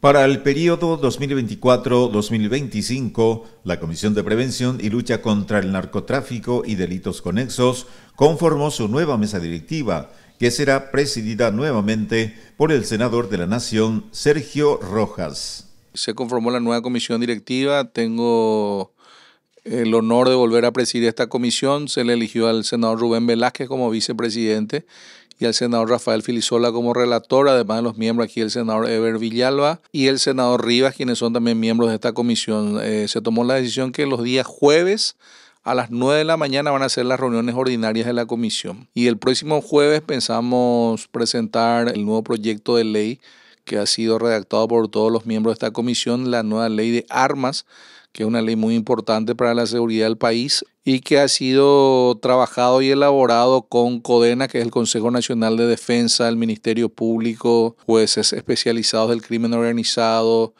Para el periodo 2024-2025, la Comisión de Prevención y Lucha contra el Narcotráfico y Delitos Conexos conformó su nueva mesa directiva, que será presidida nuevamente por el senador de la Nación, Sergio Rojas. Se conformó la nueva comisión directiva, tengo el honor de volver a presidir esta comisión, se le eligió al senador Rubén Velázquez como vicepresidente y al senador Rafael Filisola como relator, además de los miembros aquí el senador Eber Villalba y el senador Rivas, quienes son también miembros de esta comisión. Eh, se tomó la decisión que los días jueves a las 9 de la mañana van a ser las reuniones ordinarias de la comisión. Y el próximo jueves pensamos presentar el nuevo proyecto de ley que ha sido redactado por todos los miembros de esta comisión, la nueva ley de armas, que es una ley muy importante para la seguridad del país y que ha sido trabajado y elaborado con CODENA, que es el Consejo Nacional de Defensa, el Ministerio Público, jueces especializados del crimen organizado,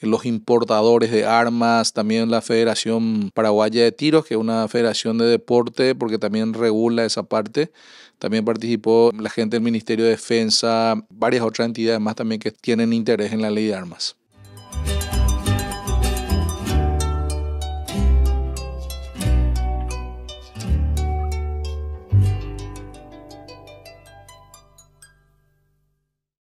los importadores de armas, también la Federación Paraguaya de Tiros, que es una federación de deporte, porque también regula esa parte. También participó la gente del Ministerio de Defensa, varias otras entidades más también que tienen interés en la ley de armas.